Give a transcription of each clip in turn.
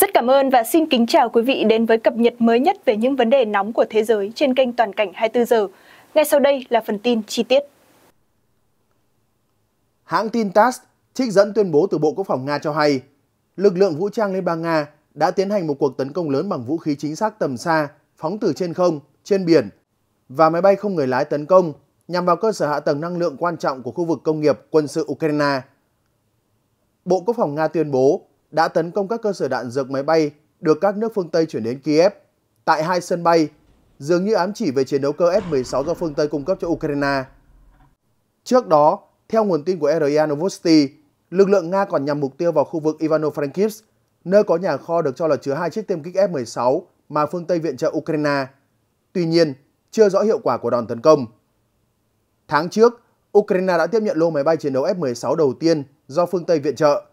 Rất cảm ơn và xin kính chào quý vị đến với cập nhật mới nhất về những vấn đề nóng của thế giới trên kênh Toàn cảnh 24 giờ. Ngay sau đây là phần tin chi tiết. Hãng tin TASS trích dẫn tuyên bố từ Bộ Quốc phòng Nga cho hay, lực lượng vũ trang Liên bang Nga đã tiến hành một cuộc tấn công lớn bằng vũ khí chính xác tầm xa, phóng từ trên không, trên biển và máy bay không người lái tấn công nhằm vào cơ sở hạ tầng năng lượng quan trọng của khu vực công nghiệp quân sự Ukraine. Bộ Quốc phòng Nga tuyên bố đã tấn công các cơ sở đạn dược máy bay được các nước phương Tây chuyển đến Kiev tại hai sân bay, dường như ám chỉ về chiến đấu cơ f 16 do phương Tây cung cấp cho Ukraine. Trước đó, theo nguồn tin của RIA Novosti, lực lượng Nga còn nhằm mục tiêu vào khu vực Ivano-Frankivsk, nơi có nhà kho được cho là chứa hai chiếc tiêm kích F-16 mà phương Tây viện trợ Ukraine. Tuy nhiên, chưa rõ hiệu quả của đòn tấn công. Tháng trước, Ukraine đã tiếp nhận lô máy bay chiến đấu F-16 đầu tiên do phương Tây viện trợ.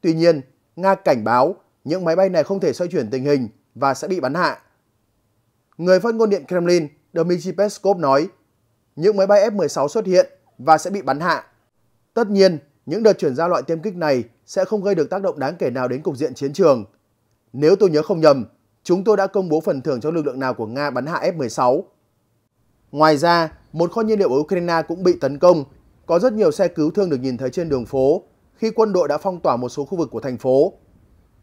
Tuy nhiên, Nga cảnh báo những máy bay này không thể xoay chuyển tình hình và sẽ bị bắn hạ. Người phát ngôn điện Kremlin Dmitry Peskov nói những máy bay F-16 xuất hiện và sẽ bị bắn hạ. Tất nhiên, những đợt chuyển giao loại tiêm kích này sẽ không gây được tác động đáng kể nào đến cục diện chiến trường. Nếu tôi nhớ không nhầm, chúng tôi đã công bố phần thưởng cho lực lượng nào của Nga bắn hạ F-16. Ngoài ra, một kho nhiên liệu ở Ukraine cũng bị tấn công. Có rất nhiều xe cứu thương được nhìn thấy trên đường phố khi quân đội đã phong tỏa một số khu vực của thành phố.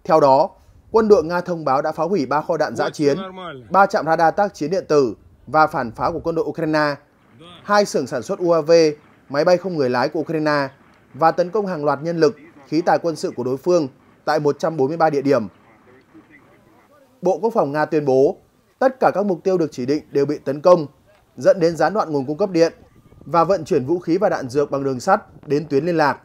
Theo đó, quân đội Nga thông báo đã phá hủy 3 kho đạn dã chiến, 3 trạm radar tác chiến điện tử và phản pháo của quân đội Ukraine, hai xưởng sản xuất UAV, máy bay không người lái của Ukraine và tấn công hàng loạt nhân lực, khí tài quân sự của đối phương tại 143 địa điểm. Bộ Quốc phòng Nga tuyên bố tất cả các mục tiêu được chỉ định đều bị tấn công, dẫn đến gián đoạn nguồn cung cấp điện và vận chuyển vũ khí và đạn dược bằng đường sắt đến tuyến liên lạc.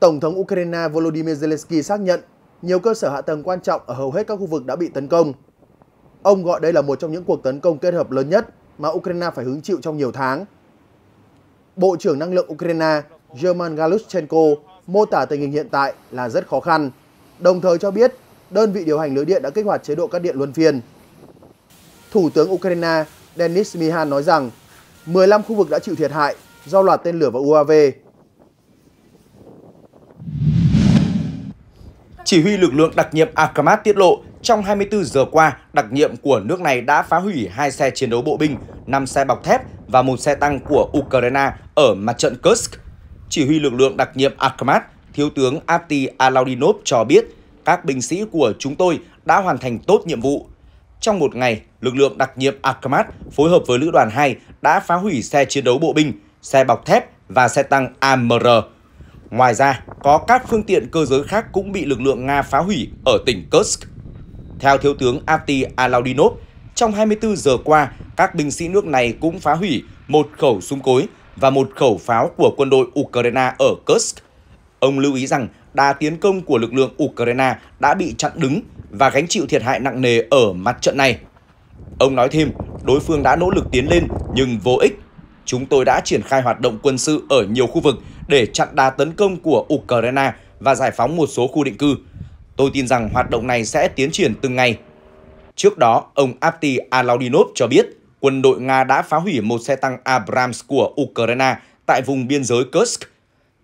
Tổng thống Ukraine Volodymyr Zelensky xác nhận nhiều cơ sở hạ tầng quan trọng ở hầu hết các khu vực đã bị tấn công. Ông gọi đây là một trong những cuộc tấn công kết hợp lớn nhất mà Ukraine phải hứng chịu trong nhiều tháng. Bộ trưởng Năng lượng Ukraine German Galushchenko mô tả tình hình hiện tại là rất khó khăn, đồng thời cho biết đơn vị điều hành lưới điện đã kích hoạt chế độ cắt điện luân phiên. Thủ tướng Ukraine Denis Mihan nói rằng 15 khu vực đã chịu thiệt hại do loạt tên lửa và UAV Chỉ huy lực lượng đặc nhiệm Akamat tiết lộ, trong 24 giờ qua, đặc nhiệm của nước này đã phá hủy hai xe chiến đấu bộ binh, 5 xe bọc thép và một xe tăng của Ukraine ở mặt trận Kursk. Chỉ huy lực lượng đặc nhiệm Akamat, Thiếu tướng Apti Alaudinov cho biết, các binh sĩ của chúng tôi đã hoàn thành tốt nhiệm vụ. Trong một ngày, lực lượng đặc nhiệm Akamat phối hợp với Lữ đoàn 2 đã phá hủy xe chiến đấu bộ binh, xe bọc thép và xe tăng AMR Ngoài ra, có các phương tiện cơ giới khác cũng bị lực lượng Nga phá hủy ở tỉnh Kursk. Theo Thiếu tướng Apti Alaudinov, trong 24 giờ qua, các binh sĩ nước này cũng phá hủy một khẩu súng cối và một khẩu pháo của quân đội Ukraine ở Kursk. Ông lưu ý rằng đà tiến công của lực lượng Ukraine đã bị chặn đứng và gánh chịu thiệt hại nặng nề ở mặt trận này. Ông nói thêm, đối phương đã nỗ lực tiến lên nhưng vô ích chúng tôi đã triển khai hoạt động quân sự ở nhiều khu vực để chặn đà tấn công của Ukraine và giải phóng một số khu định cư. Tôi tin rằng hoạt động này sẽ tiến triển từng ngày. Trước đó, ông Apti Alaudinov cho biết quân đội Nga đã phá hủy một xe tăng Abrams của Ukraine tại vùng biên giới Kursk.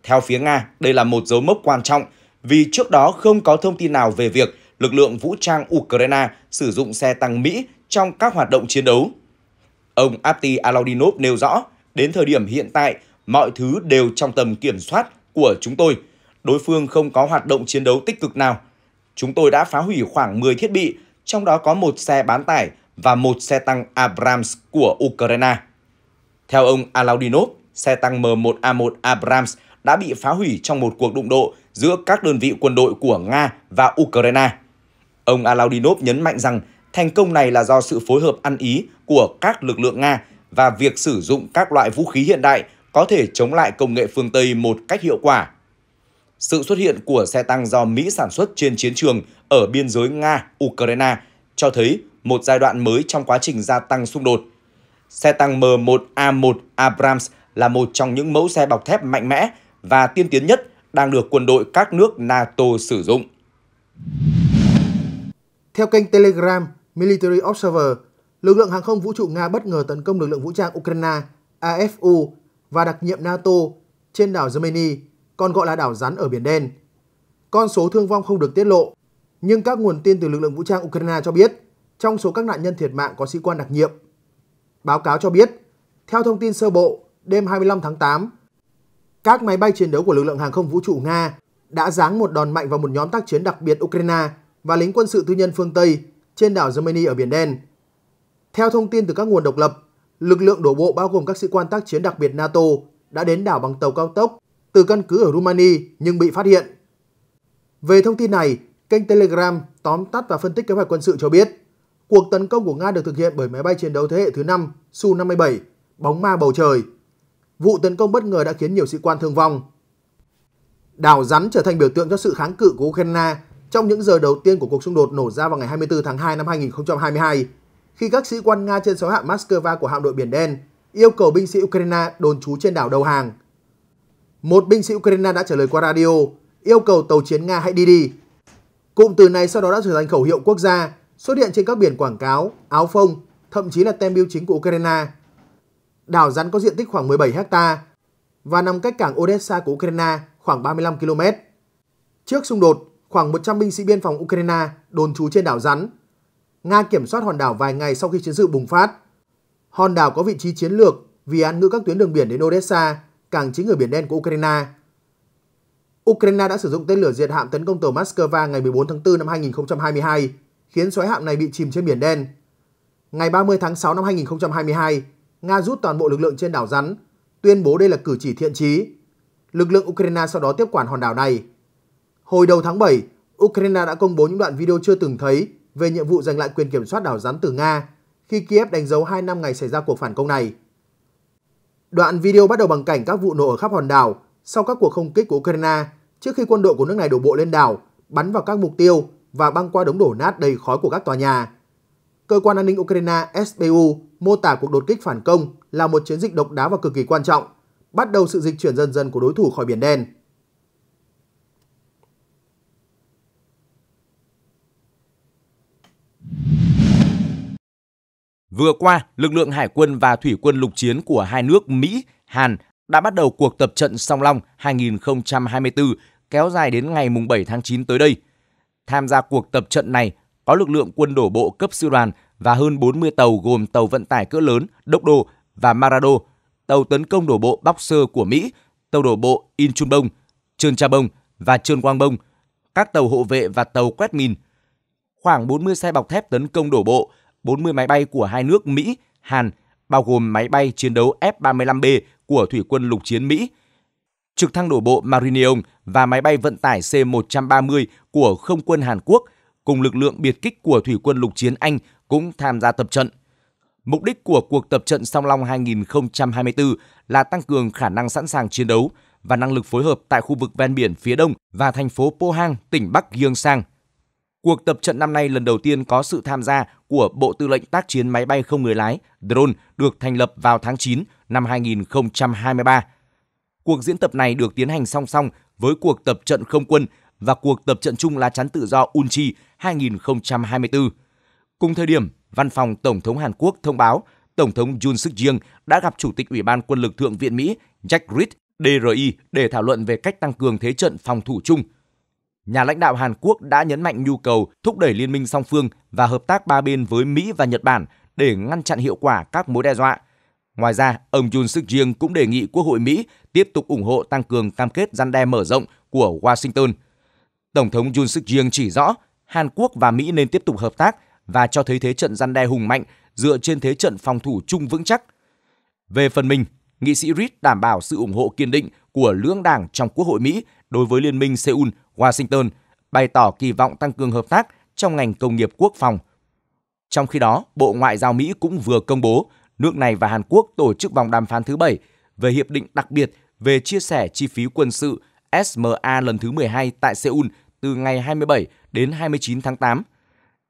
Theo phía Nga, đây là một dấu mốc quan trọng vì trước đó không có thông tin nào về việc lực lượng vũ trang Ukraine sử dụng xe tăng Mỹ trong các hoạt động chiến đấu. Ông Apti Alaudinov nêu rõ, Đến thời điểm hiện tại, mọi thứ đều trong tầm kiểm soát của chúng tôi. Đối phương không có hoạt động chiến đấu tích cực nào. Chúng tôi đã phá hủy khoảng 10 thiết bị, trong đó có một xe bán tải và một xe tăng Abrams của Ukraine. Theo ông Alaudinov, xe tăng M1A1 Abrams đã bị phá hủy trong một cuộc đụng độ giữa các đơn vị quân đội của Nga và Ukraine. Ông Alaudinov nhấn mạnh rằng thành công này là do sự phối hợp ăn ý của các lực lượng Nga và việc sử dụng các loại vũ khí hiện đại có thể chống lại công nghệ phương Tây một cách hiệu quả. Sự xuất hiện của xe tăng do Mỹ sản xuất trên chiến trường ở biên giới Nga-Ukraine cho thấy một giai đoạn mới trong quá trình gia tăng xung đột. Xe tăng M1A1 Abrams là một trong những mẫu xe bọc thép mạnh mẽ và tiên tiến nhất đang được quân đội các nước NATO sử dụng. Theo kênh Telegram Military Observer, lực lượng hàng không vũ trụ Nga bất ngờ tấn công lực lượng vũ trang Ukraine, AFU và đặc nhiệm NATO trên đảo Gemini, còn gọi là đảo rắn ở Biển Đen. Con số thương vong không được tiết lộ, nhưng các nguồn tin từ lực lượng vũ trang Ukraine cho biết trong số các nạn nhân thiệt mạng có sĩ quan đặc nhiệm. Báo cáo cho biết, theo thông tin sơ bộ, đêm 25 tháng 8, các máy bay chiến đấu của lực lượng hàng không vũ trụ Nga đã giáng một đòn mạnh vào một nhóm tác chiến đặc biệt Ukraine và lính quân sự tư nhân phương Tây trên đảo Germany ở Biển Đen, theo thông tin từ các nguồn độc lập, lực lượng đổ bộ bao gồm các sĩ quan tác chiến đặc biệt NATO đã đến đảo bằng tàu cao tốc từ căn cứ ở Rumani nhưng bị phát hiện. Về thông tin này, kênh Telegram tóm tắt và phân tích kế hoạch quân sự cho biết, cuộc tấn công của Nga được thực hiện bởi máy bay chiến đấu thế hệ thứ 5 Su-57, bóng ma bầu trời. Vụ tấn công bất ngờ đã khiến nhiều sĩ quan thương vong. Đảo rắn trở thành biểu tượng cho sự kháng cự của Ukraine trong những giờ đầu tiên của cuộc xung đột nổ ra vào ngày 24 tháng 2 năm 2022 khi các sĩ quan Nga trên sói hạm Moskva của hạm đội Biển Đen yêu cầu binh sĩ Ukraine đồn trú trên đảo Đầu Hàng. Một binh sĩ Ukraine đã trả lời qua radio yêu cầu tàu chiến Nga hãy đi đi. Cụm từ này sau đó đã trở thành khẩu hiệu quốc gia, xuất hiện trên các biển quảng cáo, áo phông, thậm chí là tem biêu chính của Ukraine. Đảo rắn có diện tích khoảng 17 ha và nằm cách cảng Odessa của Ukraine khoảng 35 km. Trước xung đột, khoảng 100 binh sĩ biên phòng Ukraine đồn trú trên đảo rắn Nga kiểm soát hòn đảo vài ngày sau khi chiến sự bùng phát. Hòn đảo có vị trí chiến lược vì án ngữ các tuyến đường biển đến Odessa, cảng chính ở Biển Đen của Ukraine. Ukraine đã sử dụng tên lửa diệt hạm tấn công tàu Moscow ngày 14 tháng 4 năm 2022, khiến xoáy hạm này bị chìm trên Biển Đen. Ngày 30 tháng 6 năm 2022, Nga rút toàn bộ lực lượng trên đảo rắn, tuyên bố đây là cử chỉ thiện chí. Lực lượng Ukraine sau đó tiếp quản hòn đảo này. Hồi đầu tháng 7, Ukraine đã công bố những đoạn video chưa từng thấy về nhiệm vụ giành lại quyền kiểm soát đảo rắn từ Nga khi Kiev đánh dấu 2 năm ngày xảy ra cuộc phản công này. Đoạn video bắt đầu bằng cảnh các vụ nổ ở khắp hòn đảo sau các cuộc không kích của Ukraine trước khi quân đội của nước này đổ bộ lên đảo, bắn vào các mục tiêu và băng qua đống đổ nát đầy khói của các tòa nhà. Cơ quan an ninh Ukraine SBU mô tả cuộc đột kích phản công là một chiến dịch độc đáo và cực kỳ quan trọng, bắt đầu sự dịch chuyển dần dần của đối thủ khỏi Biển Đen. Vừa qua, lực lượng hải quân và thủy quân lục chiến của hai nước Mỹ, Hàn đã bắt đầu cuộc tập trận song long 2024 kéo dài đến ngày 7 tháng 9 tới đây. Tham gia cuộc tập trận này có lực lượng quân đổ bộ cấp sư đoàn và hơn 40 tàu gồm tàu vận tải cỡ lớn Đốc Đô và Marado, tàu tấn công đổ bộ Boxer của Mỹ, tàu đổ bộ Inchunbong, Trơn Cha Bông và Trơn Quang Bông, các tàu hộ vệ và tàu quét mìn. Khoảng 40 xe bọc thép tấn công đổ bộ, 40 máy bay của hai nước Mỹ, Hàn, bao gồm máy bay chiến đấu F-35B của Thủy quân lục chiến Mỹ, trực thăng đổ bộ Marineon và máy bay vận tải C-130 của Không quân Hàn Quốc cùng lực lượng biệt kích của Thủy quân lục chiến Anh cũng tham gia tập trận. Mục đích của cuộc tập trận Song Long 2024 là tăng cường khả năng sẵn sàng chiến đấu và năng lực phối hợp tại khu vực ven biển phía đông và thành phố Pohang, tỉnh Bắc Gyeongsang Cuộc tập trận năm nay lần đầu tiên có sự tham gia của Bộ Tư lệnh tác chiến máy bay không người lái drone được thành lập vào tháng 9 năm 2023. Cuộc diễn tập này được tiến hành song song với cuộc tập trận không quân và cuộc tập trận chung lá chắn tự do Unchi 2024. Cùng thời điểm, Văn phòng Tổng thống Hàn Quốc thông báo Tổng thống Jun Suk Yeol đã gặp Chủ tịch Ủy ban Quân lực Thượng viện Mỹ Jack Reed DRI để thảo luận về cách tăng cường thế trận phòng thủ chung nhà lãnh đạo Hàn Quốc đã nhấn mạnh nhu cầu thúc đẩy liên minh song phương và hợp tác ba bên với Mỹ và Nhật Bản để ngăn chặn hiệu quả các mối đe dọa. Ngoài ra, ông Jun Suk Jing cũng đề nghị Quốc hội Mỹ tiếp tục ủng hộ tăng cường cam kết gian đe mở rộng của Washington. Tổng thống Jun Suk Jing chỉ rõ Hàn Quốc và Mỹ nên tiếp tục hợp tác và cho thấy thế trận gian đe hùng mạnh dựa trên thế trận phòng thủ chung vững chắc. Về phần mình, nghị sĩ Reid đảm bảo sự ủng hộ kiên định của lưỡng đảng trong Quốc hội Mỹ đối với Liên minh Seoul Washington bày tỏ kỳ vọng tăng cường hợp tác trong ngành công nghiệp quốc phòng. Trong khi đó, Bộ Ngoại giao Mỹ cũng vừa công bố nước này và Hàn Quốc tổ chức vòng đàm phán thứ bảy về hiệp định đặc biệt về chia sẻ chi phí quân sự SMA lần thứ 12 tại Seoul từ ngày 27 đến 29 tháng 8.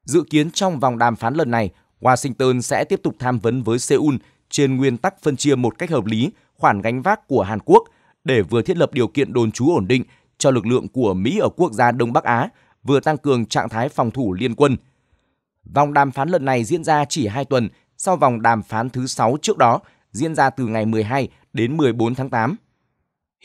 Dự kiến trong vòng đàm phán lần này, Washington sẽ tiếp tục tham vấn với Seoul trên nguyên tắc phân chia một cách hợp lý khoản gánh vác của Hàn Quốc để vừa thiết lập điều kiện đồn trú ổn định cho lực lượng của Mỹ ở quốc gia Đông Bắc Á, vừa tăng cường trạng thái phòng thủ liên quân. Vòng đàm phán lần này diễn ra chỉ 2 tuần sau vòng đàm phán thứ 6 trước đó, diễn ra từ ngày 12 đến 14 tháng 8.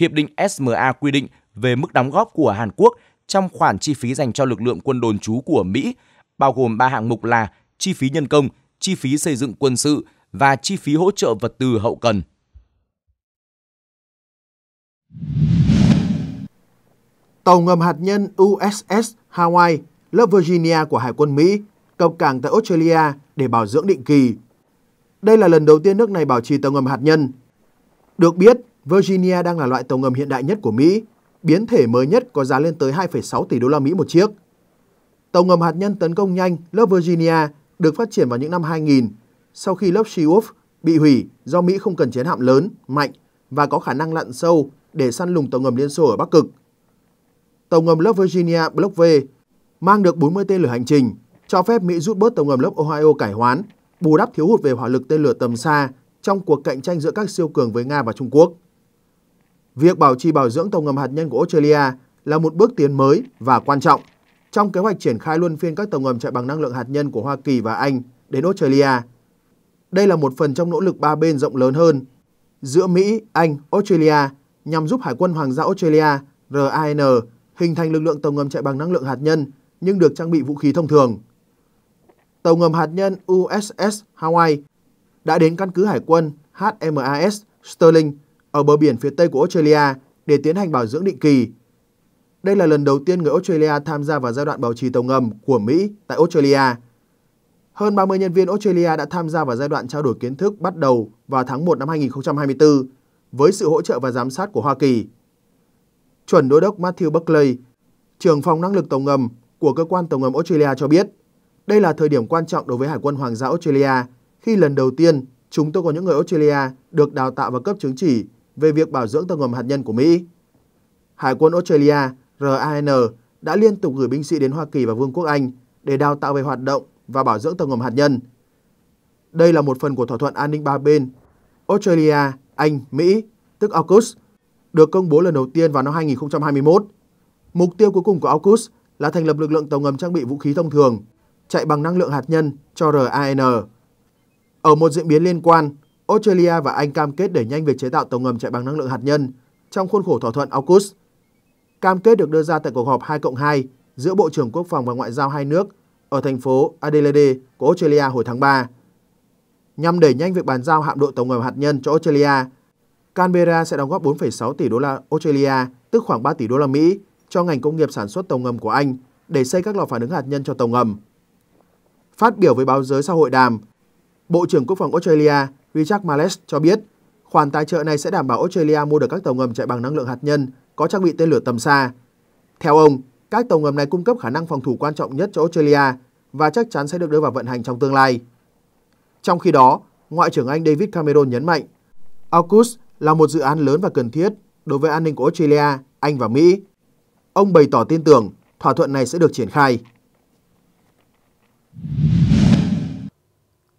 Hiệp định SMA quy định về mức đóng góp của Hàn Quốc trong khoản chi phí dành cho lực lượng quân đồn trú của Mỹ, bao gồm 3 hạng mục là chi phí nhân công, chi phí xây dựng quân sự và chi phí hỗ trợ vật tư hậu cần tàu ngầm hạt nhân USS Hawaii lớp Virginia của Hải quân Mỹ cập cảng tại Australia để bảo dưỡng định kỳ. Đây là lần đầu tiên nước này bảo trì tàu ngầm hạt nhân. Được biết, Virginia đang là loại tàu ngầm hiện đại nhất của Mỹ, biến thể mới nhất có giá lên tới 2,6 tỷ đô la Mỹ một chiếc. Tàu ngầm hạt nhân tấn công nhanh lớp Virginia được phát triển vào những năm 2000 sau khi lớp Seawolf bị hủy do Mỹ không cần chiến hạm lớn, mạnh và có khả năng lặn sâu để săn lùng tàu ngầm Liên Xô ở Bắc Cực tàu ngầm lớp Virginia Block V mang được 40 tên lửa hành trình, cho phép Mỹ rút bớt tàu ngầm lớp Ohio cải hoán, bù đắp thiếu hụt về hỏa lực tên lửa tầm xa trong cuộc cạnh tranh giữa các siêu cường với Nga và Trung Quốc. Việc bảo trì bảo dưỡng tàu ngầm hạt nhân của Australia là một bước tiến mới và quan trọng trong kế hoạch triển khai luân phiên các tàu ngầm chạy bằng năng lượng hạt nhân của Hoa Kỳ và Anh đến Australia. Đây là một phần trong nỗ lực ba bên rộng lớn hơn giữa Mỹ, Anh, Australia nhằm giúp Hải quân Hoàng gia Australia RAN hình thành lực lượng tàu ngầm chạy bằng năng lượng hạt nhân nhưng được trang bị vũ khí thông thường. Tàu ngầm hạt nhân USS Hawaii đã đến căn cứ hải quân HMAS Sterling ở bờ biển phía tây của Australia để tiến hành bảo dưỡng định kỳ. Đây là lần đầu tiên người Australia tham gia vào giai đoạn bảo trì tàu ngầm của Mỹ tại Australia. Hơn 30 nhân viên Australia đã tham gia vào giai đoạn trao đổi kiến thức bắt đầu vào tháng 1 năm 2024 với sự hỗ trợ và giám sát của Hoa Kỳ chuẩn đô đốc Matthew Buckley, trưởng phòng năng lực tàu ngầm của cơ quan tàu ngầm Australia cho biết, đây là thời điểm quan trọng đối với Hải quân Hoàng gia Australia khi lần đầu tiên chúng tôi có những người Australia được đào tạo và cấp chứng chỉ về việc bảo dưỡng tàu ngầm hạt nhân của Mỹ. Hải quân Australia RAN đã liên tục gửi binh sĩ đến Hoa Kỳ và Vương quốc Anh để đào tạo về hoạt động và bảo dưỡng tàu ngầm hạt nhân. Đây là một phần của thỏa thuận an ninh ba bên Australia, Anh, Mỹ, tức AUKUS, được công bố lần đầu tiên vào năm 2021. Mục tiêu cuối cùng của AUKUS là thành lập lực lượng tàu ngầm trang bị vũ khí thông thường, chạy bằng năng lượng hạt nhân cho RAN. Ở một diễn biến liên quan, Australia và Anh cam kết đẩy nhanh việc chế tạo tàu ngầm chạy bằng năng lượng hạt nhân trong khuôn khổ thỏa thuận AUKUS. Cam kết được đưa ra tại cuộc họp 2 cộng 2 giữa Bộ trưởng Quốc phòng và Ngoại giao hai nước ở thành phố Adelaide của Australia hồi tháng 3. Nhằm đẩy nhanh việc bàn giao hạm đội tàu ngầm hạt nhân cho Australia, Canberra sẽ đóng góp 4,6 tỷ đô la Australia, tức khoảng 3 tỷ đô la Mỹ, cho ngành công nghiệp sản xuất tàu ngầm của Anh để xây các lò phản ứng hạt nhân cho tàu ngầm. Phát biểu với báo giới sau hội đàm, Bộ trưởng Quốc phòng Australia Richard Marles cho biết khoản tài trợ này sẽ đảm bảo Australia mua được các tàu ngầm chạy bằng năng lượng hạt nhân có trang bị tên lửa tầm xa. Theo ông, các tàu ngầm này cung cấp khả năng phòng thủ quan trọng nhất cho Australia và chắc chắn sẽ được đưa vào vận hành trong tương lai. Trong khi đó, Ngoại trưởng Anh David Cameron nhấn mạnh, AUKUS là một dự án lớn và cần thiết đối với an ninh của Australia, Anh và Mỹ. Ông bày tỏ tin tưởng thỏa thuận này sẽ được triển khai.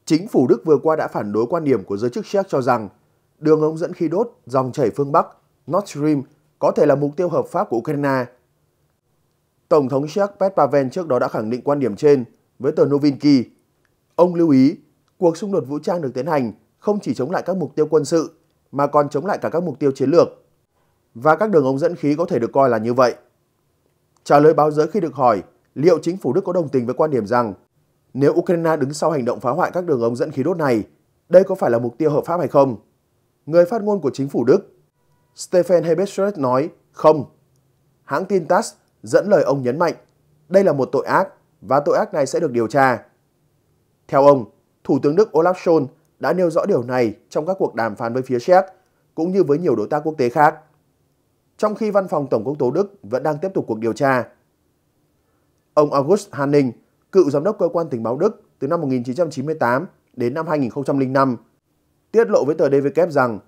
Chính phủ Đức vừa qua đã phản đối quan điểm của giới chức Czech cho rằng đường ống dẫn khí đốt dòng chảy phương Bắc, Nord Stream, có thể là mục tiêu hợp pháp của Ukraine. Tổng thống Czech Petr Pavel trước đó đã khẳng định quan điểm trên với tờ Novinki. Ông lưu ý, cuộc xung đột vũ trang được tiến hành không chỉ chống lại các mục tiêu quân sự mà còn chống lại cả các mục tiêu chiến lược. Và các đường ống dẫn khí có thể được coi là như vậy. Trả lời báo giới khi được hỏi liệu chính phủ Đức có đồng tình với quan điểm rằng nếu Ukraine đứng sau hành động phá hoại các đường ống dẫn khí đốt này, đây có phải là mục tiêu hợp pháp hay không? Người phát ngôn của chính phủ Đức, Stephen Hebestreit nói không. Hãng tin TASS dẫn lời ông nhấn mạnh đây là một tội ác và tội ác này sẽ được điều tra. Theo ông, Thủ tướng Đức Olaf Scholz đã nêu rõ điều này trong các cuộc đàm phán với phía Séc, cũng như với nhiều đối tác quốc tế khác. Trong khi văn phòng Tổng công tố Đức vẫn đang tiếp tục cuộc điều tra. Ông August Hanning, cựu giám đốc cơ quan tình báo Đức từ năm 1998 đến năm 2005, tiết lộ với tờ DW rằng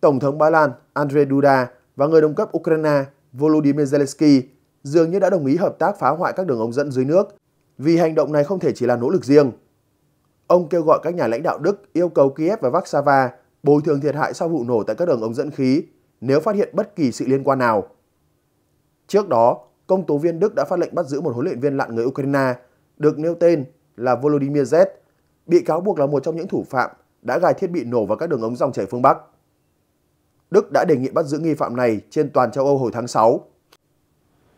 Tổng thống Ba Lan Andrzej Duda và người đồng cấp Ukraine Volodymyr Zelensky dường như đã đồng ý hợp tác phá hoại các đường ống dẫn dưới nước vì hành động này không thể chỉ là nỗ lực riêng Ông kêu gọi các nhà lãnh đạo Đức yêu cầu Kiev và Warsaw bồi thường thiệt hại sau vụ nổ tại các đường ống dẫn khí nếu phát hiện bất kỳ sự liên quan nào. Trước đó, công tố viên Đức đã phát lệnh bắt giữ một huấn luyện viên lặn người Ukraine được nêu tên là Volodymyr Z, bị cáo buộc là một trong những thủ phạm đã gài thiết bị nổ vào các đường ống dòng chảy phương Bắc. Đức đã đề nghị bắt giữ nghi phạm này trên toàn châu Âu hồi tháng 6.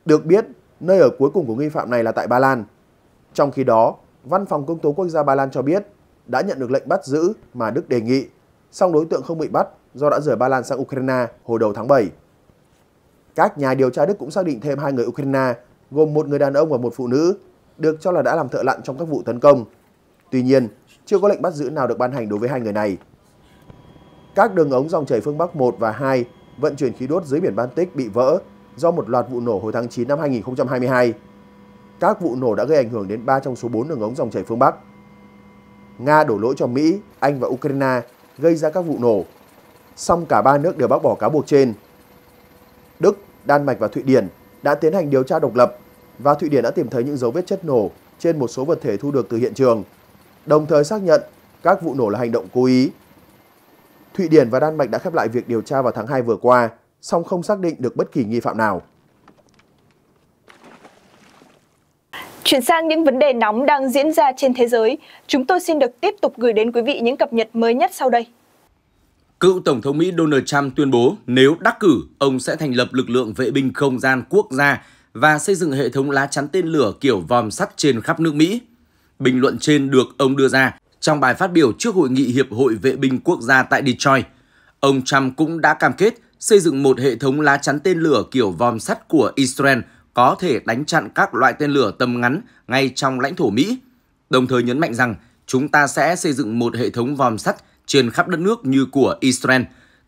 Được biết, nơi ở cuối cùng của nghi phạm này là tại Ba Lan. Trong khi đó, Văn phòng Công tố Quốc gia Ba Lan cho biết đã nhận được lệnh bắt giữ mà Đức đề nghị, song đối tượng không bị bắt do đã rời Ba Lan sang Ukraine hồi đầu tháng 7. Các nhà điều tra Đức cũng xác định thêm hai người Ukraine, gồm một người đàn ông và một phụ nữ, được cho là đã làm thợ lặn trong các vụ tấn công. Tuy nhiên, chưa có lệnh bắt giữ nào được ban hành đối với hai người này. Các đường ống dòng chảy phương Bắc 1 và 2 vận chuyển khí đốt dưới biển Baltic bị vỡ do một loạt vụ nổ hồi tháng 9 năm 2022 các vụ nổ đã gây ảnh hưởng đến 3 trong số 4 đường ống dòng chảy phương Bắc. Nga đổ lỗi cho Mỹ, Anh và Ukraine gây ra các vụ nổ. Song cả ba nước đều bác bỏ cáo buộc trên. Đức, Đan Mạch và Thụy Điển đã tiến hành điều tra độc lập và Thụy Điển đã tìm thấy những dấu vết chất nổ trên một số vật thể thu được từ hiện trường, đồng thời xác nhận các vụ nổ là hành động cố ý. Thụy Điển và Đan Mạch đã khép lại việc điều tra vào tháng 2 vừa qua, song không xác định được bất kỳ nghi phạm nào. Chuyển sang những vấn đề nóng đang diễn ra trên thế giới, chúng tôi xin được tiếp tục gửi đến quý vị những cập nhật mới nhất sau đây. Cựu Tổng thống Mỹ Donald Trump tuyên bố nếu đắc cử, ông sẽ thành lập lực lượng vệ binh không gian quốc gia và xây dựng hệ thống lá chắn tên lửa kiểu vòm sắt trên khắp nước Mỹ. Bình luận trên được ông đưa ra trong bài phát biểu trước Hội nghị Hiệp hội Vệ binh Quốc gia tại Detroit. Ông Trump cũng đã cam kết xây dựng một hệ thống lá chắn tên lửa kiểu vòm sắt của Israel – có thể đánh chặn các loại tên lửa tầm ngắn ngay trong lãnh thổ Mỹ, đồng thời nhấn mạnh rằng chúng ta sẽ xây dựng một hệ thống vòm sắt trên khắp đất nước như của Israel.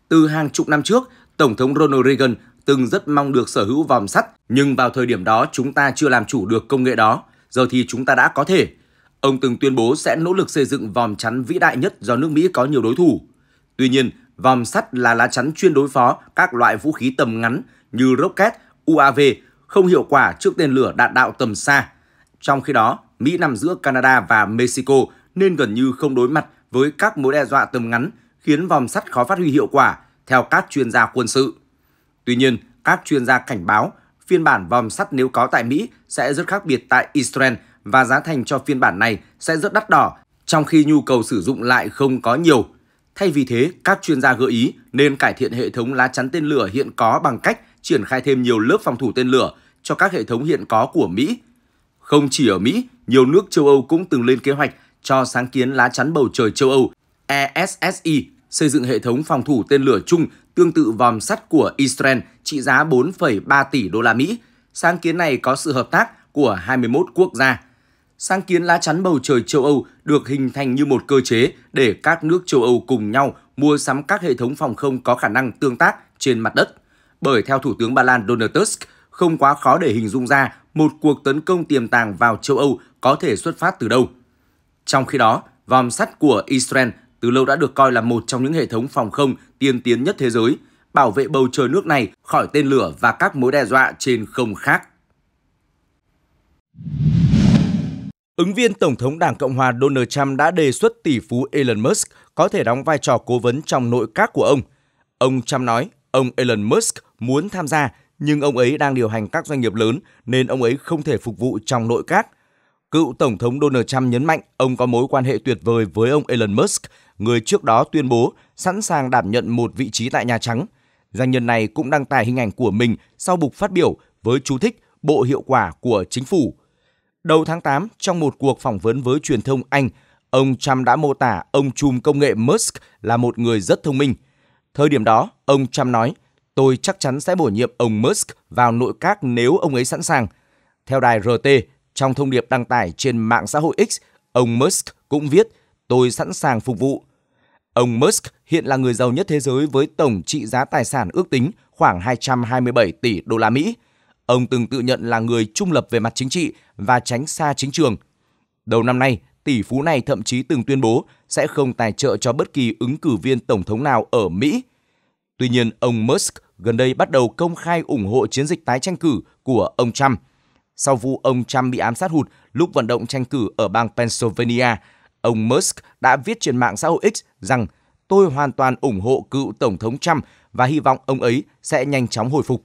Từ hàng chục năm trước, Tổng thống Ronald Reagan từng rất mong được sở hữu vòm sắt, nhưng vào thời điểm đó chúng ta chưa làm chủ được công nghệ đó, giờ thì chúng ta đã có thể. Ông từng tuyên bố sẽ nỗ lực xây dựng vòm chắn vĩ đại nhất do nước Mỹ có nhiều đối thủ. Tuy nhiên, vòm sắt là lá chắn chuyên đối phó các loại vũ khí tầm ngắn như rocket, UAV không hiệu quả trước tên lửa đạn đạo tầm xa. Trong khi đó, Mỹ nằm giữa Canada và Mexico nên gần như không đối mặt với các mối đe dọa tầm ngắn khiến vòng sắt khó phát huy hiệu quả theo các chuyên gia quân sự. Tuy nhiên, các chuyên gia cảnh báo phiên bản vòng sắt nếu có tại Mỹ sẽ rất khác biệt tại Israel và giá thành cho phiên bản này sẽ rất đắt đỏ trong khi nhu cầu sử dụng lại không có nhiều. Thay vì thế, các chuyên gia gợi ý nên cải thiện hệ thống lá chắn tên lửa hiện có bằng cách triển khai thêm nhiều lớp phòng thủ tên lửa cho các hệ thống hiện có của Mỹ. Không chỉ ở Mỹ, nhiều nước châu Âu cũng từng lên kế hoạch cho sáng kiến lá chắn bầu trời châu Âu ESSI xây dựng hệ thống phòng thủ tên lửa chung tương tự vòm sắt của Israel trị giá 4,3 tỷ đô la Mỹ. Sáng kiến này có sự hợp tác của 21 quốc gia. Sáng kiến lá chắn bầu trời châu Âu được hình thành như một cơ chế để các nước châu Âu cùng nhau mua sắm các hệ thống phòng không có khả năng tương tác trên mặt đất bởi theo Thủ tướng Ba Lan Donald Tusk, không quá khó để hình dung ra một cuộc tấn công tiềm tàng vào châu Âu có thể xuất phát từ đâu. Trong khi đó, vòm sắt của Israel từ lâu đã được coi là một trong những hệ thống phòng không tiên tiến nhất thế giới, bảo vệ bầu trời nước này khỏi tên lửa và các mối đe dọa trên không khác. Ứng viên Tổng thống Đảng Cộng hòa Donald Trump đã đề xuất tỷ phú Elon Musk có thể đóng vai trò cố vấn trong nội các của ông. Ông Trump nói, Ông Elon Musk muốn tham gia nhưng ông ấy đang điều hành các doanh nghiệp lớn nên ông ấy không thể phục vụ trong nội các. Cựu Tổng thống Donald Trump nhấn mạnh ông có mối quan hệ tuyệt vời với ông Elon Musk, người trước đó tuyên bố sẵn sàng đảm nhận một vị trí tại Nhà Trắng. Doanh nhân này cũng đăng tải hình ảnh của mình sau bục phát biểu với chú thích Bộ Hiệu quả của Chính phủ. Đầu tháng 8, trong một cuộc phỏng vấn với truyền thông Anh, ông Trump đã mô tả ông trùm công nghệ Musk là một người rất thông minh – Thời điểm đó, ông Trump nói, tôi chắc chắn sẽ bổ nhiệm ông Musk vào nội các nếu ông ấy sẵn sàng. Theo đài RT, trong thông điệp đăng tải trên mạng xã hội X, ông Musk cũng viết, tôi sẵn sàng phục vụ. Ông Musk hiện là người giàu nhất thế giới với tổng trị giá tài sản ước tính khoảng 227 tỷ đô la Mỹ. Ông từng tự nhận là người trung lập về mặt chính trị và tránh xa chính trường. Đầu năm nay, tỷ phú này thậm chí từng tuyên bố sẽ không tài trợ cho bất kỳ ứng cử viên tổng thống nào ở Mỹ. Tuy nhiên, ông Musk gần đây bắt đầu công khai ủng hộ chiến dịch tái tranh cử của ông Trump. Sau vụ ông Trump bị ám sát hụt lúc vận động tranh cử ở bang Pennsylvania, ông Musk đã viết trên mạng xã hội X rằng tôi hoàn toàn ủng hộ cựu Tổng thống Trump và hy vọng ông ấy sẽ nhanh chóng hồi phục.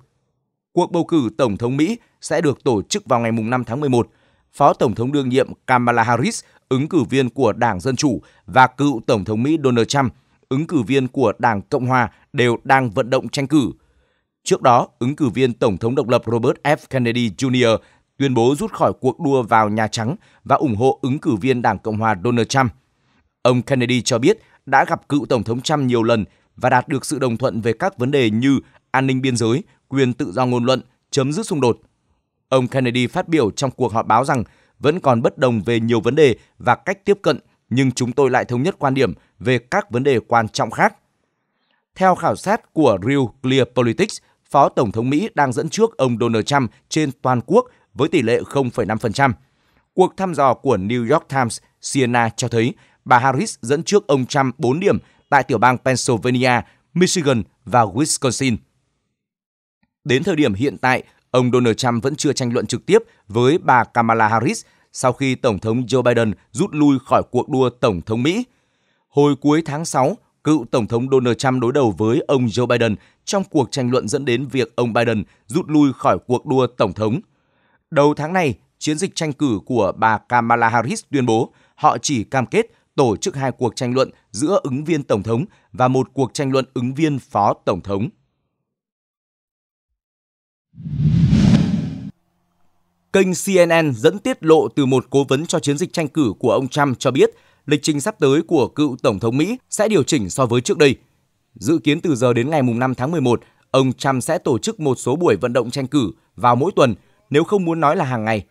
Cuộc bầu cử Tổng thống Mỹ sẽ được tổ chức vào ngày 5 tháng 11 – Phó Tổng thống đương nhiệm Kamala Harris, ứng cử viên của Đảng Dân Chủ và cựu Tổng thống Mỹ Donald Trump, ứng cử viên của Đảng Cộng Hòa đều đang vận động tranh cử. Trước đó, ứng cử viên Tổng thống độc lập Robert F. Kennedy Jr. tuyên bố rút khỏi cuộc đua vào Nhà Trắng và ủng hộ ứng cử viên Đảng Cộng Hòa Donald Trump. Ông Kennedy cho biết đã gặp cựu Tổng thống Trump nhiều lần và đạt được sự đồng thuận về các vấn đề như an ninh biên giới, quyền tự do ngôn luận, chấm dứt xung đột, Ông Kennedy phát biểu trong cuộc họp báo rằng vẫn còn bất đồng về nhiều vấn đề và cách tiếp cận, nhưng chúng tôi lại thống nhất quan điểm về các vấn đề quan trọng khác. Theo khảo sát của Real Clear Politics, Phó Tổng thống Mỹ đang dẫn trước ông Donald Trump trên toàn quốc với tỷ lệ 0,5%. Cuộc thăm dò của New York Times, Siena cho thấy bà Harris dẫn trước ông Trump 4 điểm tại tiểu bang Pennsylvania, Michigan và Wisconsin. Đến thời điểm hiện tại, ông Donald Trump vẫn chưa tranh luận trực tiếp với bà Kamala Harris sau khi Tổng thống Joe Biden rút lui khỏi cuộc đua Tổng thống Mỹ. Hồi cuối tháng 6, cựu Tổng thống Donald Trump đối đầu với ông Joe Biden trong cuộc tranh luận dẫn đến việc ông Biden rút lui khỏi cuộc đua Tổng thống. Đầu tháng này, chiến dịch tranh cử của bà Kamala Harris tuyên bố họ chỉ cam kết tổ chức hai cuộc tranh luận giữa ứng viên Tổng thống và một cuộc tranh luận ứng viên Phó Tổng thống. Kênh CNN dẫn tiết lộ từ một cố vấn cho chiến dịch tranh cử của ông Trump cho biết lịch trình sắp tới của cựu Tổng thống Mỹ sẽ điều chỉnh so với trước đây. Dự kiến từ giờ đến ngày 5 tháng 11, ông Trump sẽ tổ chức một số buổi vận động tranh cử vào mỗi tuần, nếu không muốn nói là hàng ngày.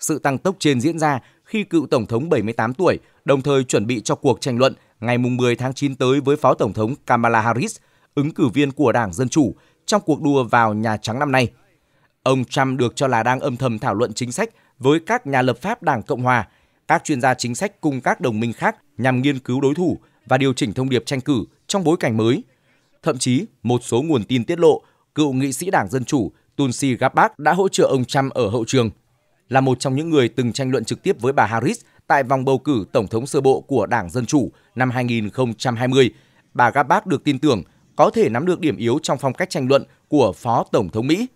Sự tăng tốc trên diễn ra khi cựu Tổng thống 78 tuổi đồng thời chuẩn bị cho cuộc tranh luận ngày 10 tháng 9 tới với Phó Tổng thống Kamala Harris, ứng cử viên của Đảng Dân Chủ, trong cuộc đua vào Nhà Trắng năm nay. Ông Trump được cho là đang âm thầm thảo luận chính sách với các nhà lập pháp Đảng Cộng Hòa, các chuyên gia chính sách cùng các đồng minh khác nhằm nghiên cứu đối thủ và điều chỉnh thông điệp tranh cử trong bối cảnh mới. Thậm chí, một số nguồn tin tiết lộ cựu nghị sĩ Đảng Dân Chủ Tulsi Gabbard đã hỗ trợ ông Trump ở hậu trường. Là một trong những người từng tranh luận trực tiếp với bà Harris tại vòng bầu cử Tổng thống sơ bộ của Đảng Dân Chủ năm 2020, bà Gabbard được tin tưởng có thể nắm được điểm yếu trong phong cách tranh luận của Phó Tổng thống Mỹ.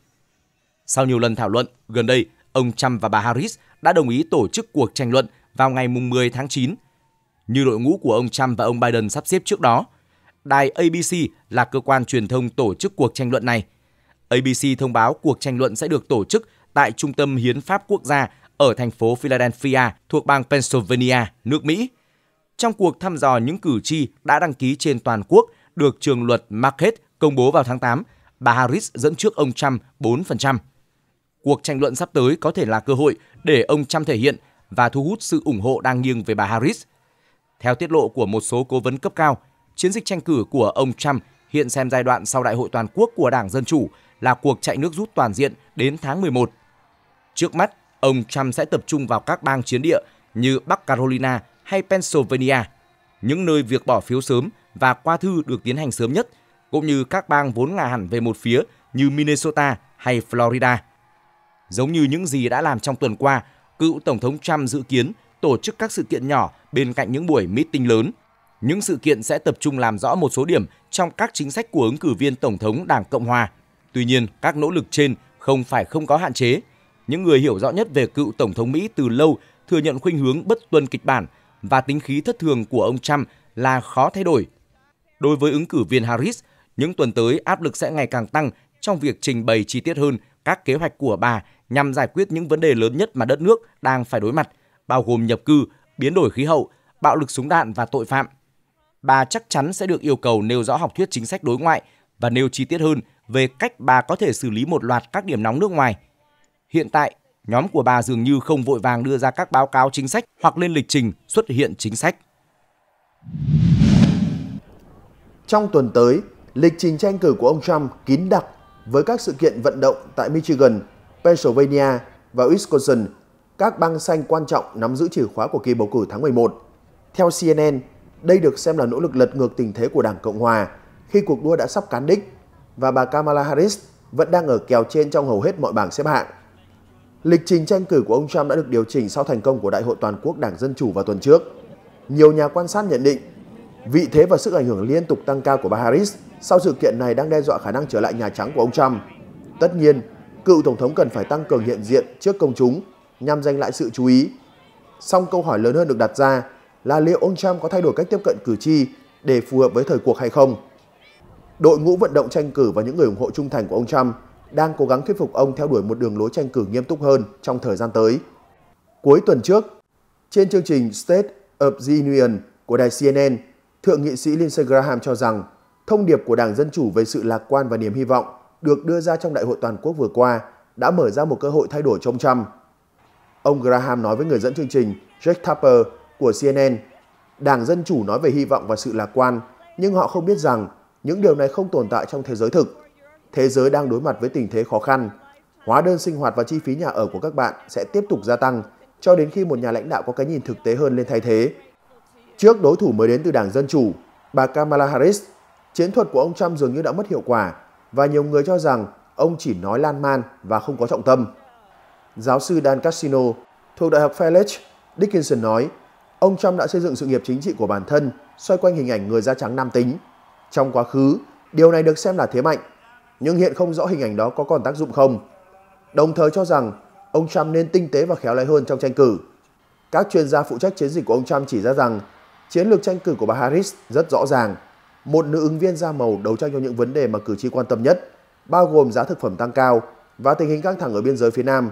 Sau nhiều lần thảo luận, gần đây, ông Trump và bà Harris đã đồng ý tổ chức cuộc tranh luận vào ngày 10 tháng 9. Như đội ngũ của ông Trump và ông Biden sắp xếp trước đó, đài ABC là cơ quan truyền thông tổ chức cuộc tranh luận này. ABC thông báo cuộc tranh luận sẽ được tổ chức tại Trung tâm Hiến pháp Quốc gia ở thành phố Philadelphia thuộc bang Pennsylvania, nước Mỹ. Trong cuộc thăm dò những cử tri đã đăng ký trên toàn quốc – được trường luật Market công bố vào tháng 8, bà Harris dẫn trước ông Trump 4%. Cuộc tranh luận sắp tới có thể là cơ hội để ông Trump thể hiện và thu hút sự ủng hộ đang nghiêng về bà Harris. Theo tiết lộ của một số cố vấn cấp cao, chiến dịch tranh cử của ông Trump hiện xem giai đoạn sau đại hội toàn quốc của Đảng Dân Chủ là cuộc chạy nước rút toàn diện đến tháng 11. Trước mắt, ông Trump sẽ tập trung vào các bang chiến địa như Bắc Carolina hay Pennsylvania, những nơi việc bỏ phiếu sớm và qua thư được tiến hành sớm nhất, cũng như các bang vốn ngả hẳn về một phía như Minnesota hay Florida. Giống như những gì đã làm trong tuần qua, cựu Tổng thống Trump dự kiến tổ chức các sự kiện nhỏ bên cạnh những buổi meeting lớn. Những sự kiện sẽ tập trung làm rõ một số điểm trong các chính sách của ứng cử viên Tổng thống Đảng Cộng Hòa. Tuy nhiên, các nỗ lực trên không phải không có hạn chế. Những người hiểu rõ nhất về cựu Tổng thống Mỹ từ lâu thừa nhận khuynh hướng bất tuân kịch bản và tính khí thất thường của ông Trump là khó thay đổi Đối với ứng cử viên Harris, những tuần tới áp lực sẽ ngày càng tăng trong việc trình bày chi tiết hơn các kế hoạch của bà nhằm giải quyết những vấn đề lớn nhất mà đất nước đang phải đối mặt, bao gồm nhập cư, biến đổi khí hậu, bạo lực súng đạn và tội phạm. Bà chắc chắn sẽ được yêu cầu nêu rõ học thuyết chính sách đối ngoại và nêu chi tiết hơn về cách bà có thể xử lý một loạt các điểm nóng nước ngoài. Hiện tại, nhóm của bà dường như không vội vàng đưa ra các báo cáo chính sách hoặc lên lịch trình xuất hiện chính sách. Trong tuần tới, lịch trình tranh cử của ông Trump kín đặc với các sự kiện vận động tại Michigan, Pennsylvania và Wisconsin, các bang xanh quan trọng nắm giữ chìa khóa của kỳ bầu cử tháng 11. Theo CNN, đây được xem là nỗ lực lật ngược tình thế của Đảng Cộng Hòa khi cuộc đua đã sắp cán đích và bà Kamala Harris vẫn đang ở kèo trên trong hầu hết mọi bảng xếp hạng. Lịch trình tranh cử của ông Trump đã được điều chỉnh sau thành công của Đại hội Toàn quốc Đảng Dân Chủ vào tuần trước. Nhiều nhà quan sát nhận định Vị thế và sức ảnh hưởng liên tục tăng cao của bà Harris sau sự kiện này đang đe dọa khả năng trở lại Nhà Trắng của ông Trump. Tất nhiên, cựu Tổng thống cần phải tăng cường hiện diện trước công chúng nhằm giành lại sự chú ý. Song câu hỏi lớn hơn được đặt ra là liệu ông Trump có thay đổi cách tiếp cận cử tri để phù hợp với thời cuộc hay không? Đội ngũ vận động tranh cử và những người ủng hộ trung thành của ông Trump đang cố gắng thuyết phục ông theo đuổi một đường lối tranh cử nghiêm túc hơn trong thời gian tới. Cuối tuần trước, trên chương trình State of the Union của đài CNN, Thượng nghị sĩ Lindsey Graham cho rằng thông điệp của Đảng Dân Chủ về sự lạc quan và niềm hy vọng được đưa ra trong Đại hội Toàn quốc vừa qua đã mở ra một cơ hội thay đổi trong chăm. Ông Graham nói với người dẫn chương trình Jack Tapper của CNN, Đảng Dân Chủ nói về hy vọng và sự lạc quan, nhưng họ không biết rằng những điều này không tồn tại trong thế giới thực. Thế giới đang đối mặt với tình thế khó khăn. Hóa đơn sinh hoạt và chi phí nhà ở của các bạn sẽ tiếp tục gia tăng cho đến khi một nhà lãnh đạo có cái nhìn thực tế hơn lên thay thế. Trước đối thủ mới đến từ Đảng Dân Chủ, bà Kamala Harris, chiến thuật của ông Trump dường như đã mất hiệu quả và nhiều người cho rằng ông chỉ nói lan man và không có trọng tâm. Giáo sư Dan Casino thuộc Đại học Fletch Dickinson nói, ông Trump đã xây dựng sự nghiệp chính trị của bản thân xoay quanh hình ảnh người da trắng nam tính. Trong quá khứ, điều này được xem là thế mạnh, nhưng hiện không rõ hình ảnh đó có còn tác dụng không. Đồng thời cho rằng ông Trump nên tinh tế và khéo léo hơn trong tranh cử. Các chuyên gia phụ trách chiến dịch của ông Trump chỉ ra rằng Chiến lược tranh cử của bà Harris rất rõ ràng. Một nữ ứng viên da màu đấu tranh cho những vấn đề mà cử tri quan tâm nhất, bao gồm giá thực phẩm tăng cao và tình hình căng thẳng ở biên giới phía Nam.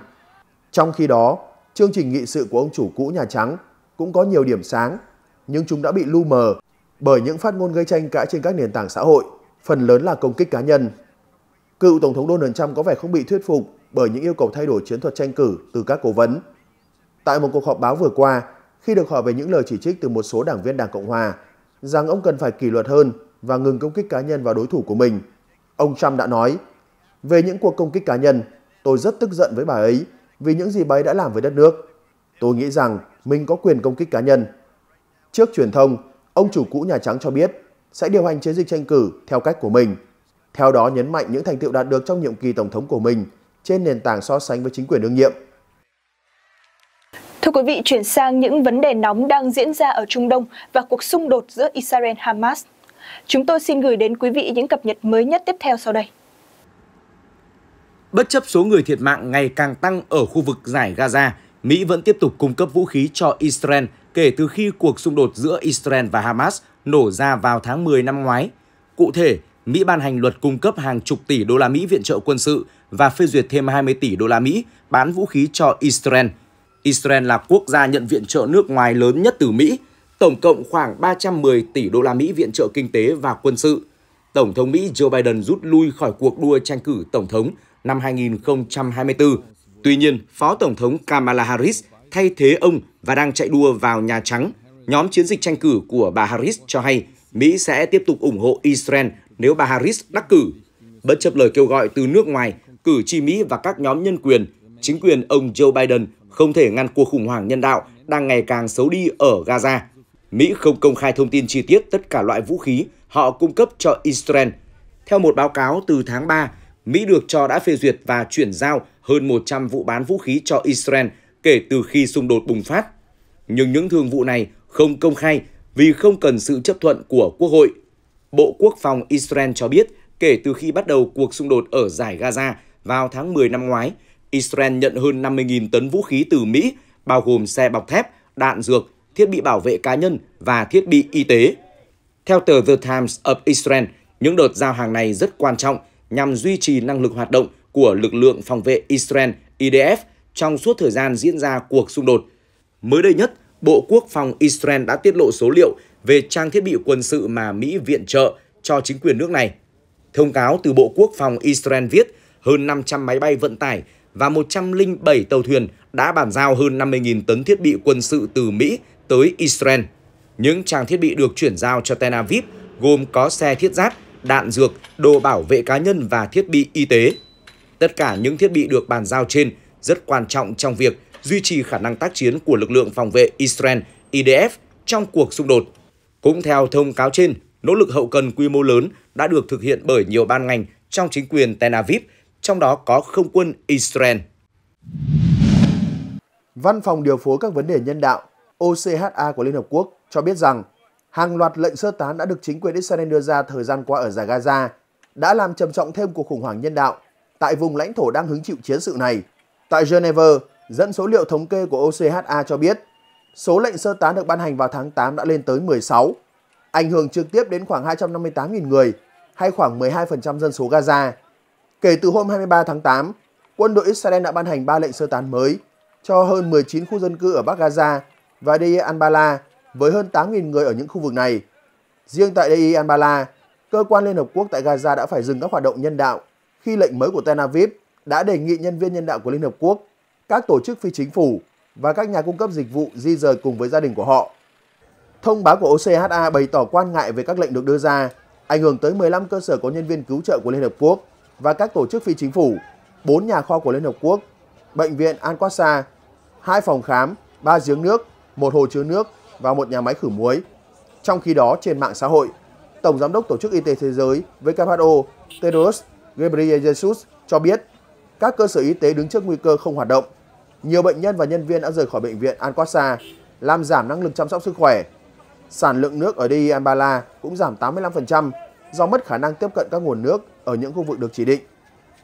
Trong khi đó, chương trình nghị sự của ông chủ cũ Nhà Trắng cũng có nhiều điểm sáng, nhưng chúng đã bị lu mờ bởi những phát ngôn gây tranh cãi trên các nền tảng xã hội, phần lớn là công kích cá nhân. Cựu Tổng thống Donald Trump có vẻ không bị thuyết phục bởi những yêu cầu thay đổi chiến thuật tranh cử từ các cố vấn. Tại một cuộc họp báo vừa qua, khi được hỏi về những lời chỉ trích từ một số đảng viên Đảng Cộng Hòa rằng ông cần phải kỷ luật hơn và ngừng công kích cá nhân vào đối thủ của mình. Ông Trump đã nói, về những cuộc công kích cá nhân, tôi rất tức giận với bà ấy vì những gì bà ấy đã làm với đất nước. Tôi nghĩ rằng mình có quyền công kích cá nhân. Trước truyền thông, ông chủ cũ Nhà Trắng cho biết sẽ điều hành chiến dịch tranh cử theo cách của mình. Theo đó nhấn mạnh những thành tiệu đạt được trong nhiệm kỳ tổng thống của mình trên nền tảng so sánh với chính quyền đương nhiệm – Thưa quý vị, chuyển sang những vấn đề nóng đang diễn ra ở Trung Đông và cuộc xung đột giữa Israel Hamas. Chúng tôi xin gửi đến quý vị những cập nhật mới nhất tiếp theo sau đây. Bất chấp số người thiệt mạng ngày càng tăng ở khu vực giải Gaza, Mỹ vẫn tiếp tục cung cấp vũ khí cho Israel kể từ khi cuộc xung đột giữa Israel và Hamas nổ ra vào tháng 10 năm ngoái. Cụ thể, Mỹ ban hành luật cung cấp hàng chục tỷ đô la Mỹ viện trợ quân sự và phê duyệt thêm 20 tỷ đô la Mỹ bán vũ khí cho Israel – Israel là quốc gia nhận viện trợ nước ngoài lớn nhất từ Mỹ, tổng cộng khoảng 310 tỷ đô la Mỹ viện trợ kinh tế và quân sự. Tổng thống Mỹ Joe Biden rút lui khỏi cuộc đua tranh cử tổng thống năm 2024. Tuy nhiên, Phó Tổng thống Kamala Harris thay thế ông và đang chạy đua vào Nhà Trắng. Nhóm chiến dịch tranh cử của bà Harris cho hay Mỹ sẽ tiếp tục ủng hộ Israel nếu bà Harris đắc cử. Bất chấp lời kêu gọi từ nước ngoài, cử tri Mỹ và các nhóm nhân quyền chính quyền ông Joe Biden không thể ngăn cuộc khủng hoảng nhân đạo đang ngày càng xấu đi ở Gaza. Mỹ không công khai thông tin chi tiết tất cả loại vũ khí họ cung cấp cho Israel. Theo một báo cáo từ tháng 3, Mỹ được cho đã phê duyệt và chuyển giao hơn 100 vụ bán vũ khí cho Israel kể từ khi xung đột bùng phát. Nhưng những thương vụ này không công khai vì không cần sự chấp thuận của Quốc hội. Bộ Quốc phòng Israel cho biết kể từ khi bắt đầu cuộc xung đột ở giải Gaza vào tháng 10 năm ngoái, Israel nhận hơn 50.000 tấn vũ khí từ Mỹ, bao gồm xe bọc thép, đạn dược, thiết bị bảo vệ cá nhân và thiết bị y tế. Theo tờ The Times of Israel, những đợt giao hàng này rất quan trọng nhằm duy trì năng lực hoạt động của lực lượng phòng vệ Israel IDF trong suốt thời gian diễn ra cuộc xung đột. Mới đây nhất, Bộ Quốc phòng Israel đã tiết lộ số liệu về trang thiết bị quân sự mà Mỹ viện trợ cho chính quyền nước này. Thông cáo từ Bộ Quốc phòng Israel viết hơn 500 máy bay vận tải và 107 tàu thuyền đã bàn giao hơn 50.000 tấn thiết bị quân sự từ Mỹ tới Israel. Những trang thiết bị được chuyển giao cho Tel Aviv gồm có xe thiết giáp, đạn dược, đồ bảo vệ cá nhân và thiết bị y tế. Tất cả những thiết bị được bàn giao trên rất quan trọng trong việc duy trì khả năng tác chiến của lực lượng phòng vệ Israel IDF trong cuộc xung đột. Cũng theo thông cáo trên, nỗ lực hậu cần quy mô lớn đã được thực hiện bởi nhiều ban ngành trong chính quyền Tel Aviv – trong đó có không quân Israel. Văn phòng điều phối các vấn đề nhân đạo OCHA của Liên Hợp Quốc cho biết rằng hàng loạt lệnh sơ tán đã được chính quyền Israel đưa ra thời gian qua ở giải Gaza đã làm trầm trọng thêm cuộc khủng hoảng nhân đạo tại vùng lãnh thổ đang hứng chịu chiến sự này. Tại Geneva, dẫn số liệu thống kê của OCHA cho biết, số lệnh sơ tán được ban hành vào tháng 8 đã lên tới 16, ảnh hưởng trực tiếp đến khoảng 258.000 người hay khoảng 12% dân số Gaza. Kể từ hôm 23 tháng 8, quân đội Israel đã ban hành 3 lệnh sơ tán mới cho hơn 19 khu dân cư ở Bắc Gaza và Deir al-Bala với hơn 8.000 người ở những khu vực này. Riêng tại Deir al-Bala, cơ quan Liên Hợp Quốc tại Gaza đã phải dừng các hoạt động nhân đạo khi lệnh mới của Tel Aviv đã đề nghị nhân viên nhân đạo của Liên Hợp Quốc, các tổ chức phi chính phủ và các nhà cung cấp dịch vụ di rời cùng với gia đình của họ. Thông báo của OCHA bày tỏ quan ngại về các lệnh được đưa ra, ảnh hưởng tới 15 cơ sở có nhân viên cứu trợ của Liên Hợp Quốc và các tổ chức phi chính phủ, 4 nhà kho của Liên Hợp Quốc, bệnh viện Al-Qasa, 2 phòng khám, 3 giếng nước, một hồ chứa nước và một nhà máy khử muối. Trong khi đó, trên mạng xã hội, Tổng Giám đốc Tổ chức Y tế Thế giới WHO Tedros Ghebreyesus cho biết các cơ sở y tế đứng trước nguy cơ không hoạt động. Nhiều bệnh nhân và nhân viên đã rời khỏi bệnh viện Al-Qasa, làm giảm năng lực chăm sóc sức khỏe. Sản lượng nước ở Diyarbala cũng giảm 85% do mất khả năng tiếp cận các nguồn nước ở những khu vực được chỉ định.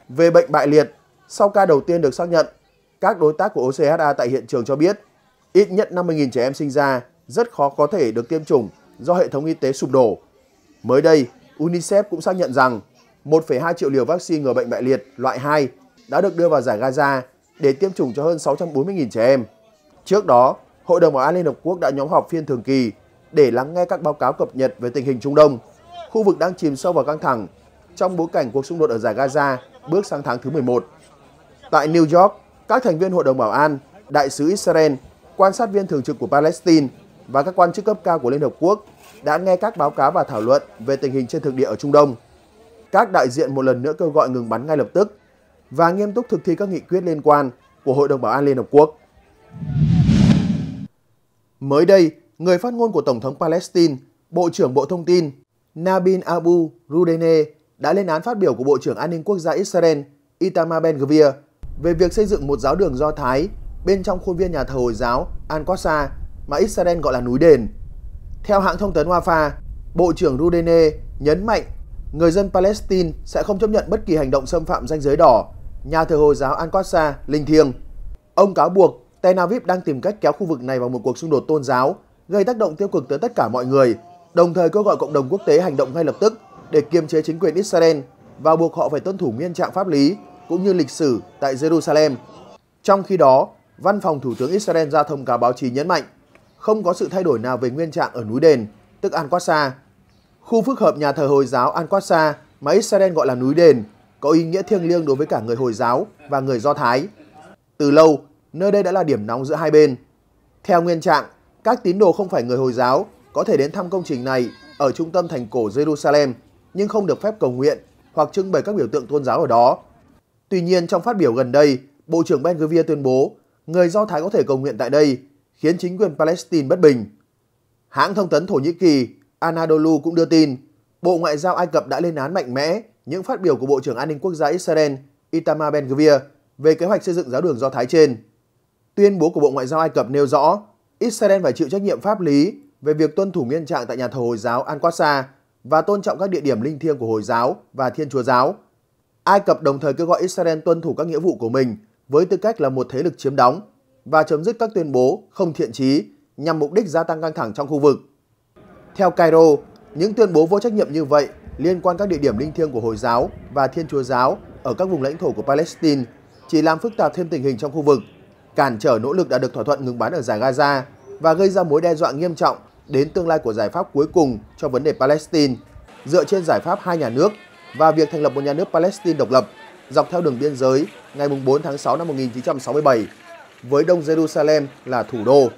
Về bệnh bại liệt, sau ca đầu tiên được xác nhận, các đối tác của OCHA tại hiện trường cho biết ít nhất 50.000 trẻ em sinh ra rất khó có thể được tiêm chủng do hệ thống y tế sụp đổ. Mới đây, UNICEF cũng xác nhận rằng 1,2 triệu liều vaccine ngừa bệnh bại liệt loại 2 đã được đưa vào giải Gaza để tiêm chủng cho hơn 640.000 trẻ em. Trước đó, Hội đồng Bảo an Liên Hợp Quốc đã nhóm họp phiên thường kỳ để lắng nghe các báo cáo cập nhật về tình hình Trung Đông, khu vực đang chìm sâu vào căng thẳng trong bối cảnh cuộc xung đột ở giải Gaza bước sang tháng thứ 11. Tại New York, các thành viên Hội đồng Bảo an, đại sứ Israel, quan sát viên thường trực của Palestine và các quan chức cấp cao của Liên Hợp Quốc đã nghe các báo cáo và thảo luận về tình hình trên thực địa ở Trung Đông. Các đại diện một lần nữa kêu gọi ngừng bắn ngay lập tức và nghiêm túc thực thi các nghị quyết liên quan của Hội đồng Bảo an Liên Hợp Quốc. Mới đây, người phát ngôn của Tổng thống Palestine, Bộ trưởng Bộ Thông tin Nabin Abu Rudene đã lên án phát biểu của Bộ trưởng An ninh Quốc gia Israel Itamar Ben-Gvir về việc xây dựng một giáo đường Do Thái bên trong khuôn viên nhà thờ Hồi giáo Al-Aqsa mà Israel gọi là núi đền. Theo hãng thông tấn Wafa, Bộ trưởng Rudene nhấn mạnh người dân Palestine sẽ không chấp nhận bất kỳ hành động xâm phạm danh giới đỏ, nhà thờ Hồi giáo Al-Aqsa linh thiêng. Ông cáo buộc Tel Aviv đang tìm cách kéo khu vực này vào một cuộc xung đột tôn giáo, gây tác động tiêu cực tới tất cả mọi người, đồng thời kêu gọi cộng đồng quốc tế hành động ngay lập tức để kiềm chế chính quyền Israel và buộc họ phải tuân thủ nguyên trạng pháp lý cũng như lịch sử tại Jerusalem. Trong khi đó, Văn phòng Thủ tướng Israel ra thông cáo báo chí nhấn mạnh không có sự thay đổi nào về nguyên trạng ở núi đền, tức Al-Aqsa. Khu phức hợp nhà thờ Hồi giáo Al-Aqsa mà Israel gọi là núi đền có ý nghĩa thiêng liêng đối với cả người Hồi giáo và người Do Thái. Từ lâu, nơi đây đã là điểm nóng giữa hai bên. Theo nguyên trạng, các tín đồ không phải người Hồi giáo có thể đến thăm công trình này ở trung tâm thành cổ Jerusalem nhưng không được phép cầu nguyện hoặc trưng bày các biểu tượng tôn giáo ở đó. Tuy nhiên trong phát biểu gần đây, Bộ trưởng Ben Gvir tuyên bố người Do Thái có thể cầu nguyện tại đây, khiến chính quyền Palestine bất bình. Hãng thông tấn Thổ Nhĩ Kỳ Anadolu cũng đưa tin Bộ Ngoại giao Ai Cập đã lên án mạnh mẽ những phát biểu của Bộ trưởng An ninh Quốc gia Israel Itamar Ben-Gvir về kế hoạch xây dựng giáo đường Do Thái trên. Tuyên bố của Bộ Ngoại giao Ai Cập nêu rõ Israel phải chịu trách nhiệm pháp lý về việc tuân thủ nguyên trạng tại nhà thờ Hồi giáo Al-Aqsa và tôn trọng các địa điểm linh thiêng của Hồi giáo và Thiên Chúa giáo. Ai Cập đồng thời kêu gọi Israel tuân thủ các nghĩa vụ của mình với tư cách là một thế lực chiếm đóng và chấm dứt các tuyên bố không thiện trí nhằm mục đích gia tăng căng thẳng trong khu vực. Theo Cairo, những tuyên bố vô trách nhiệm như vậy liên quan các địa điểm linh thiêng của Hồi giáo và Thiên Chúa giáo ở các vùng lãnh thổ của Palestine chỉ làm phức tạp thêm tình hình trong khu vực, cản trở nỗ lực đã được thỏa thuận ngừng bắn ở giải Gaza và gây ra mối đe dọa nghiêm trọng đến tương lai của giải pháp cuối cùng cho vấn đề Palestine dựa trên giải pháp hai nhà nước và việc thành lập một nhà nước Palestine độc lập dọc theo đường biên giới ngày 4 tháng 6 năm 1967 với Đông Jerusalem là thủ đô.